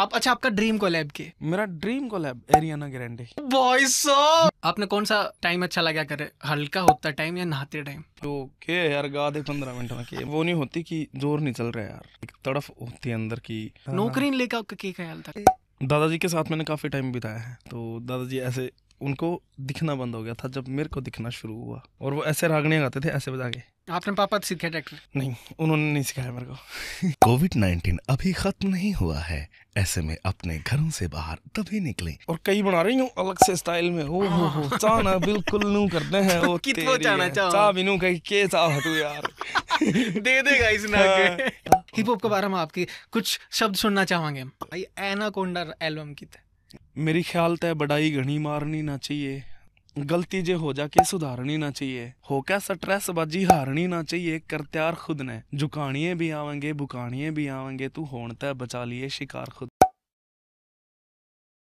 आप अच्छा आपका ड्रीम कोलैब के मेरा dream collab Ariana Grande voice आपने कौन सा टाइम अच्छा लगा करे हल्का होता टाइम या नहाते टाइम तो के यार गा दे पंद्रह मिनट में के वो नहीं होती कि जोर नहीं चल रहा यार एक तड़फ होती अंदर की नौकरी लेकर आपका क्या ख्याल था दादाजी के साथ मैंने काफी टाइम बिताया है तो दादाजी ऐसे उनको दिखना बंद हो गया था जब मेरे को दिखना शुरू हुआ और वो ऐसे रागने गाते थे ऐसे बजा के आपने पापा सीखे डॉक्टर नहीं उन्होंने नहीं सिखाया मेरे को कोविड नाइन्टीन अभी खत्म नहीं हुआ है ऐसे में अपने घरों से बाहर तभी निकले और कई बना रही हूँ अलग से स्टाइल में ओ हो हो चाना बिल्कुल नू करते हैं वो कितनो चाना चाह चा भी नू कही के चाह हटू यार दे दे गाइस ना के हिप हॉप के बारे में आपकी कुछ शब्द सुनना चाहेंगे भाई हम कोंडर एल्बम की तो। मेरी ख्याल तो बड़ाई घनी मारनी ना चाहिए गलती जे हो जाके सुधारनी ना चाहिए हो क्या स्ट्रेस बाजी हारनी ना चाहिए करत्यार खुद ने झुकानिए भी आवेंगे बुकानिए भी आवेंगे तू होन तय बचा लिए शिकार खुद